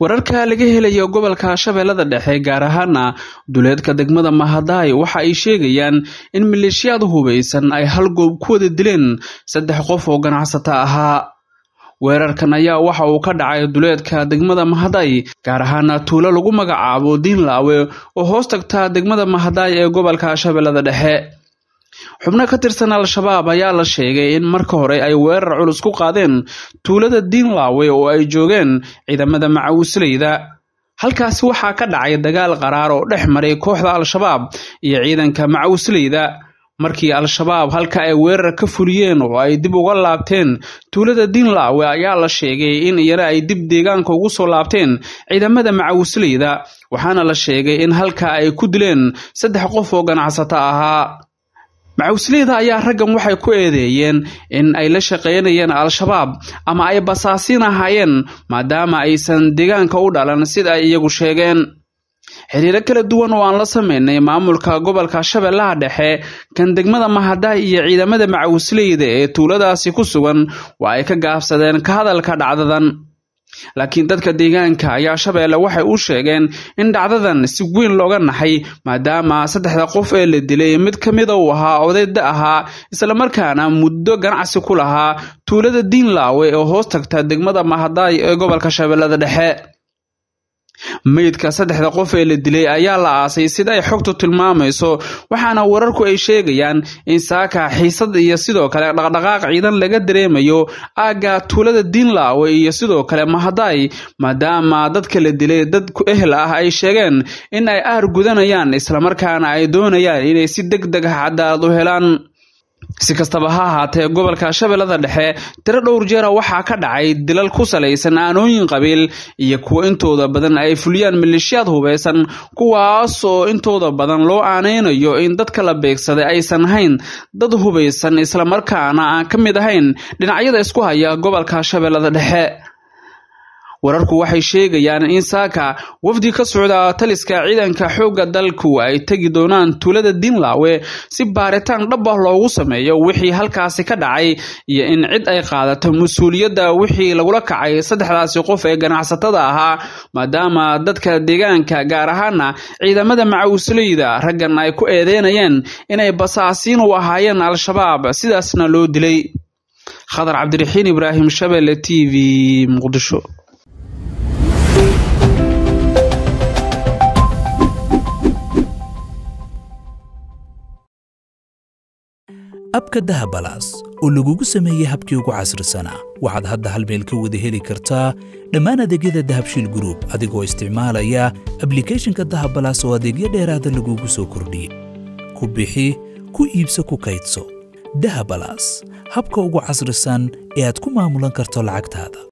wararka laga helayo gobolka shabeellada dhexe gaar ahaana duleedka degmada mahadaay waxa ay sheegayaan in maleeshiyaad hubaysan ay hal goob ku wada dileen saddex qof oo ganacsato ahaa weerarkan ayaa waxa uu ka dhacay duleedka degmada mahaday gaar ahaana tuulo lagu magacaabo diinlaawe oo hoos tagtaa degmada mahaday ee gobolka shabeellada dhexe xubno ka tirsan al-shabaab ayaa la sheegay in marka hore ay weerar culus ku qaadeen tuulada diinlaawe oo ay joogeen ciidamada macawisleyda halkaasi waxaa ka dhacay dagaal qaraar oo dhex maray kooxda al-shabaab iyo ciidanka macawisleyda markii al-shabaab halka ay weerar ka fuliyeen oo ay dib uga laabteen tuulada diinlaawe ayaa la sheegay in iyana ay dib deegaanka ugu soo laabteen ciidamada macawisleyda waxaana la sheegay in halka ay ku dileen saddex qof oo ganacsato ahaa macusliyada ayaa raggan waxay ku eedeeyeen in ay la shaqaynayeen al-shabaab ama ay basaasiin ahaayeen maadaama aysan deegaanka u dhalan sida ay iyagu sheegeen xiriiro kala duwan oo aan la sameynay maamulka gobolka shabeellaha dhexe kan degmada mahadaha iyo ciidamada macawisleyda ee tuuladaasi ku sugan waa ay ka gaabsadeen ka hadalka dhacdadan laakiin dadka deegaanka ayaa shabeelle waxay u sheegeen in dhacdadan si weyn looga naxay maadaama saddexda qof ee la dilay mid ka mida uu ahaa odayda ahaa islamarkaana muddo ganacsi ku lahaa tuulada diinlaawe oo hoos tagta degmada mahadaay ee gobolka shabeellada dhexe meydka saddexda qof ee la dilay ayaa la aasay sida ay xogtu tilmaamayso waxaana wararku ay sheegayaan in saaka xiisad iyo sidoo kale dhaqdhaqaaq ciidan laga dareemayo aagga tuulada diinlaawe iyo sidoo kale mahaday maadaama dadka la dilay dad ku ehel ah ay sheegeen in ay aar gudanayaan islamarkaana ay doonayaan inay si deg deg ah cadaalad u helaan si kastaba ha ahaatee gobolka shabeellada dhexe tiro dhowr jeera waxaa ka dhacay dilal ku salaysan aanooyin qabiil iyo kuwo intooda badan ay fuliyaan maleeshiyaad hubaysan kuwaas oo intooda badan loo aanaynayo in dadka la beegsaday aysan ahayn dad hubaysan islamarkaana aan ka mid ahayn dhinacyada isku haya gobolka shabeellada dhexe wararku waxay sheegayaan in saaka wafdi ka socda taliska ciidanka xoogga dalku ay tegi doonaan tuulada dinlawe si baaritaan dhab ah loogu sameeyo wixii halkaasi ka dhacay iyo in cid ay qaadato mas-uuliyadda wixii lagula kacay saddexdaasi qof ee ganacsatada ahaa maadaama dadka deegaanka gaar ahaana ciidamada macawisleyda raggan ay ku eedeynayeen inay basaasiin u ahaayeen al-shabaab sidaasna loo dilay khadar cabdiraxiin ibraahim shabele t v muqdisho abka dahabalas oo lagugu sameeyey habkii ugu casrisanaa waxaad hadda hal meel ka wada heli kartaa dhammaan adeegyada dahabshiil gruub adigoo isticmaalaya ablikeeshinka dahabalas oo adeegyo dheeraada ah lagugu soo kordhiyey ku bixi ku iibso ku kaydso dahabalas habka ugu casrisan ee aad ku maamulan karto lacagtaada